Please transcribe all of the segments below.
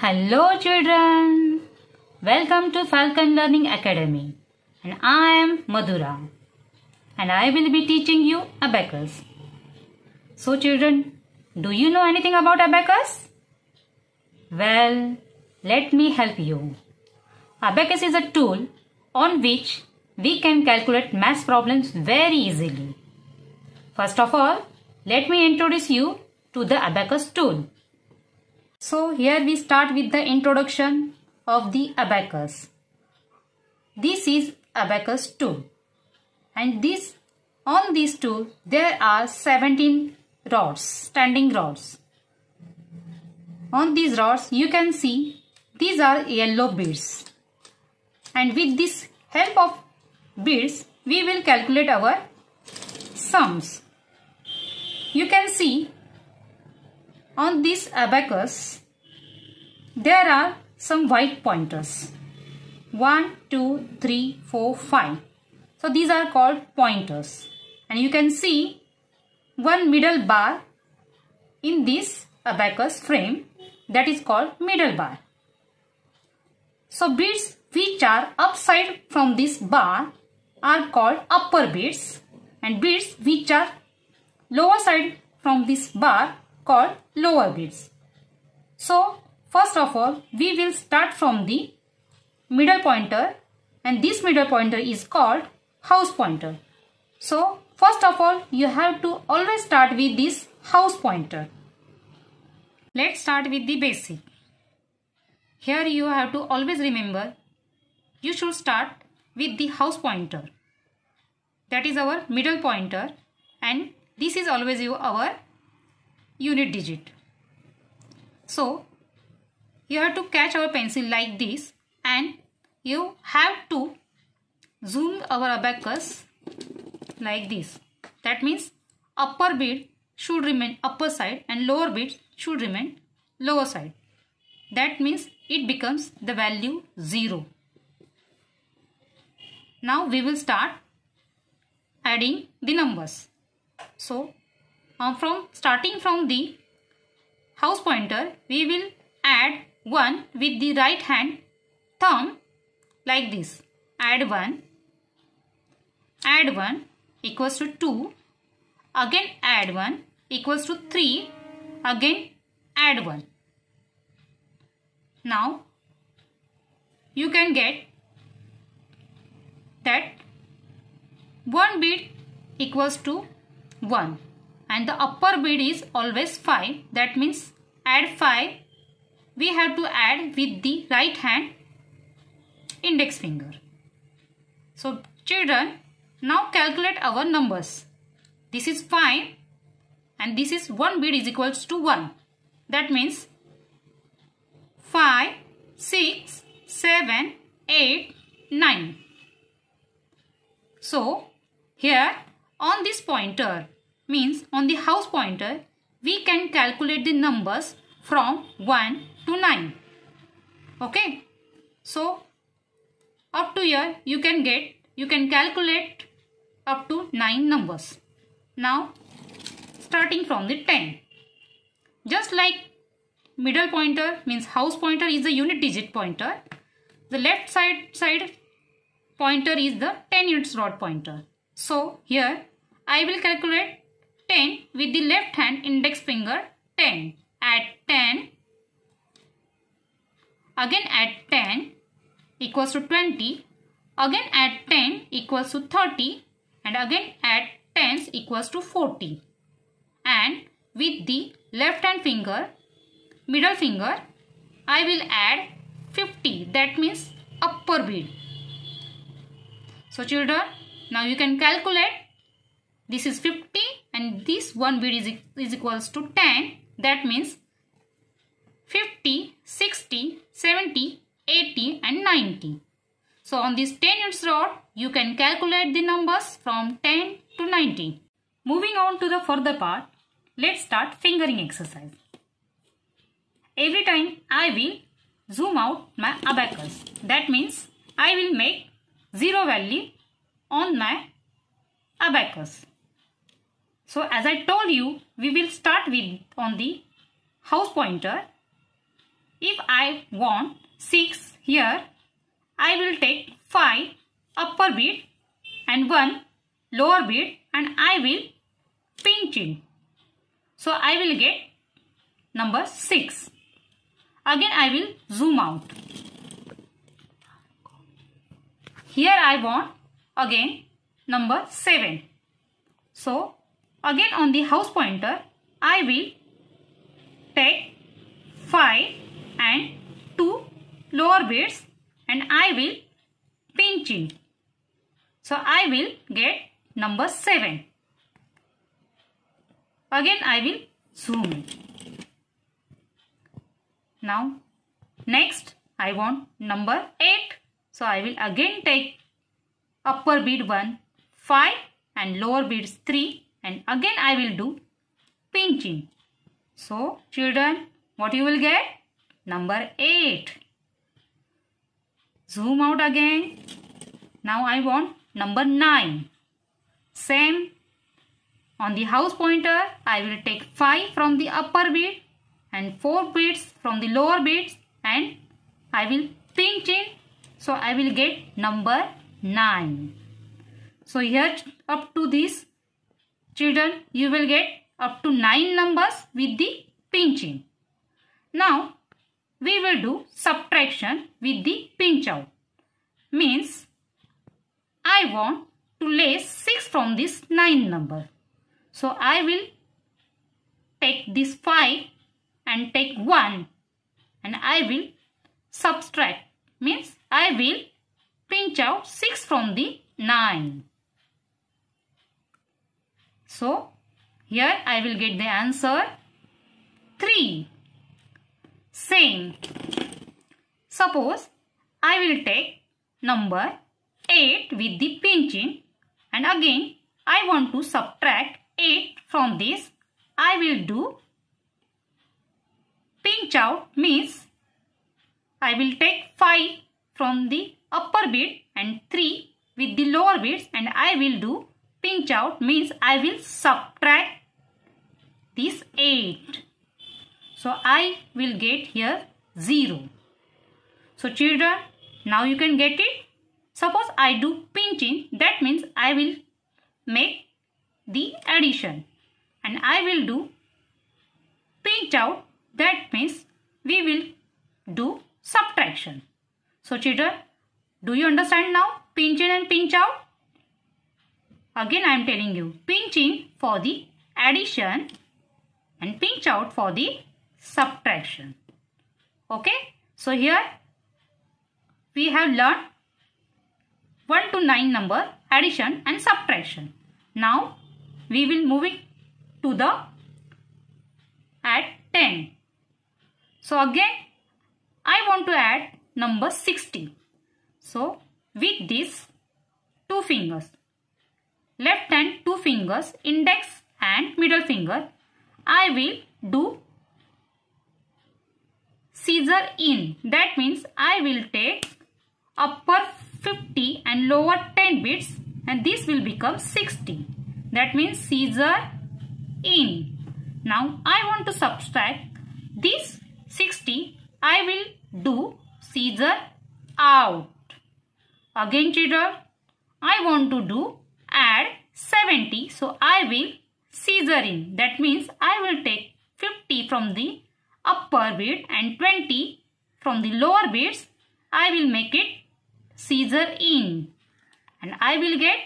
Hello children. Welcome to Falcon Learning Academy. And I am Madhura. And I will be teaching you abacus. So children, do you know anything about abacus? Well, let me help you. Abacus is a tool on which we can calculate mass problems very easily. First of all, let me introduce you to the abacus tool. So here we start with the introduction of the abacus. This is abacus two, and this on this tool there are 17 rods standing rods. On these rods you can see these are yellow beads and with this help of beads we will calculate our sums. You can see on this abacus, there are some white pointers. 1, 2, 3, 4, 5. So these are called pointers. And you can see one middle bar in this abacus frame that is called middle bar. So beads which are upside from this bar are called upper beads and beads which are lower side from this bar called lower bits. So first of all we will start from the middle pointer and this middle pointer is called house pointer. So first of all you have to always start with this house pointer. Let's start with the basic. Here you have to always remember you should start with the house pointer that is our middle pointer and this is always your our unit digit. So you have to catch our pencil like this and you have to zoom our abacus like this. That means upper bead should remain upper side and lower bead should remain lower side. That means it becomes the value 0. Now we will start adding the numbers. So um, from starting from the house pointer we will add 1 with the right hand thumb like this add 1 add 1 equals to 2 again add 1 equals to 3 again add 1 now you can get that 1 bit equals to 1 and the upper bit is always 5 that means add 5 we have to add with the right hand index finger so children now calculate our numbers this is 5 and this is 1 bit is equals to 1 that means 5 6 7 8 9 so here on this pointer means on the house pointer we can calculate the numbers from 1 to 9 okay so up to here you can get you can calculate up to 9 numbers now starting from the 10 just like middle pointer means house pointer is the unit digit pointer the left side side pointer is the 10 units rod pointer so here I will calculate 10 with the left hand index finger 10 at 10 again at 10 equals to 20 again at 10 equals to 30 and again at 10 equals to 40 and with the left hand finger middle finger I will add 50 that means upper bead so children now you can calculate this is 50 and this one bit is, is equals to 10 that means 50 60 70 80 and 90 so on this 10 units rod you can calculate the numbers from 10 to 90 moving on to the further part let's start fingering exercise every time i will zoom out my abacus that means i will make zero value on my abacus so as I told you, we will start with on the house pointer. If I want 6 here, I will take 5 upper bit and 1 lower bit and I will pinch in. So I will get number 6. Again I will zoom out. Here I want again number 7. So Again on the house pointer, I will take 5 and 2 lower beads and I will pinch in. So I will get number 7. Again I will zoom in. Now next I want number 8. So I will again take upper bead 1, 5 and lower beads 3 and again I will do pinching. So children what you will get? Number 8. Zoom out again. Now I want number 9. Same. On the house pointer I will take 5 from the upper bead and 4 beads from the lower beads and I will pinch in. So I will get number 9. So here up to this Children, you will get up to 9 numbers with the pinching. Now, we will do subtraction with the pinch out. Means, I want to less 6 from this 9 number. So, I will take this 5 and take 1 and I will subtract. Means, I will pinch out 6 from the 9. So, here I will get the answer 3. Same. Suppose I will take number 8 with the pinching and again I want to subtract 8 from this. I will do pinch out means I will take 5 from the upper bit and 3 with the lower bits and I will do pinch out means I will subtract this 8. So I will get here 0. So children, now you can get it. Suppose I do pinching, that means I will make the addition and I will do pinch out, that means we will do subtraction. So children, do you understand now? Pinch in and pinch out? Again I am telling you pinch in for the addition and pinch out for the subtraction. Okay. So here we have learned 1 to 9 number addition and subtraction. Now we will move it to the at 10. So again I want to add number 60. So with this two fingers left hand two fingers, index and middle finger. I will do scissor in. That means I will take upper 50 and lower 10 bits, and this will become 60. That means scissor in. Now I want to subtract this 60. I will do scissor out. Again children, I want to do add 70. So I will scissor in. That means I will take 50 from the upper bead and 20 from the lower beads. I will make it scissor in and I will get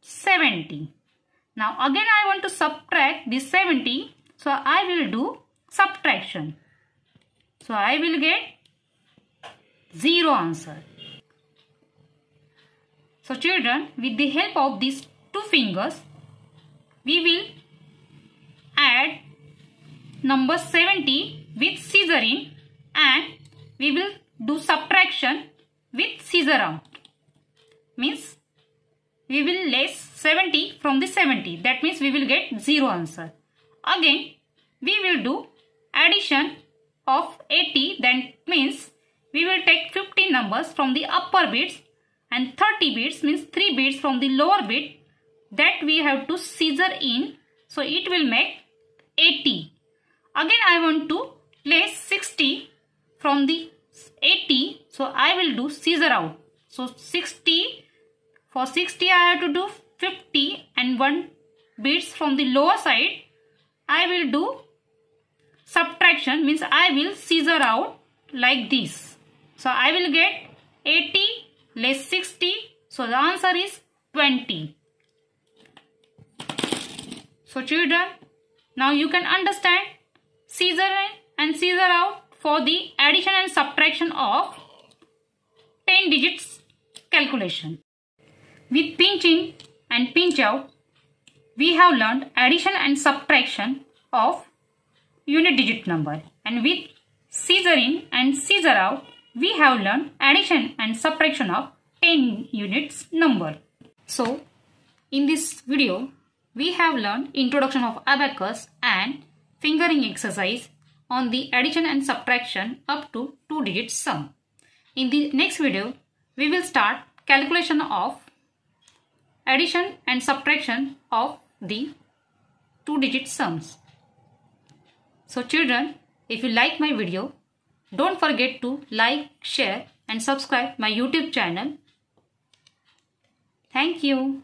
70. Now again I want to subtract this 70. So I will do subtraction. So I will get 0 answer. So children, with the help of these two fingers we will add number 70 with scissor in and we will do subtraction with scissor out means we will less 70 from the 70 that means we will get 0 answer again we will do addition of 80 that means we will take 50 numbers from the upper bits and 30 bits means 3 bits from the lower bit that we have to scissor in. So it will make 80. Again I want to place 60 from the 80. So I will do scissor out. So 60 for 60 I have to do 50 and 1 beads from the lower side. I will do subtraction means I will scissor out like this. So I will get 80 less 60. So the answer is 20. So children. Now you can understand scissor in and scissor out for the addition and subtraction of 10 digits calculation. With pinch in and pinch out, we have learned addition and subtraction of unit digit number and with scissor in and scissor out, we have learned addition and subtraction of 10 units number. So, in this video, we have learned introduction of abacus and fingering exercise on the addition and subtraction up to two digit sum. In the next video, we will start calculation of addition and subtraction of the two digit sums. So children, if you like my video, don't forget to like, share and subscribe my YouTube channel. Thank you.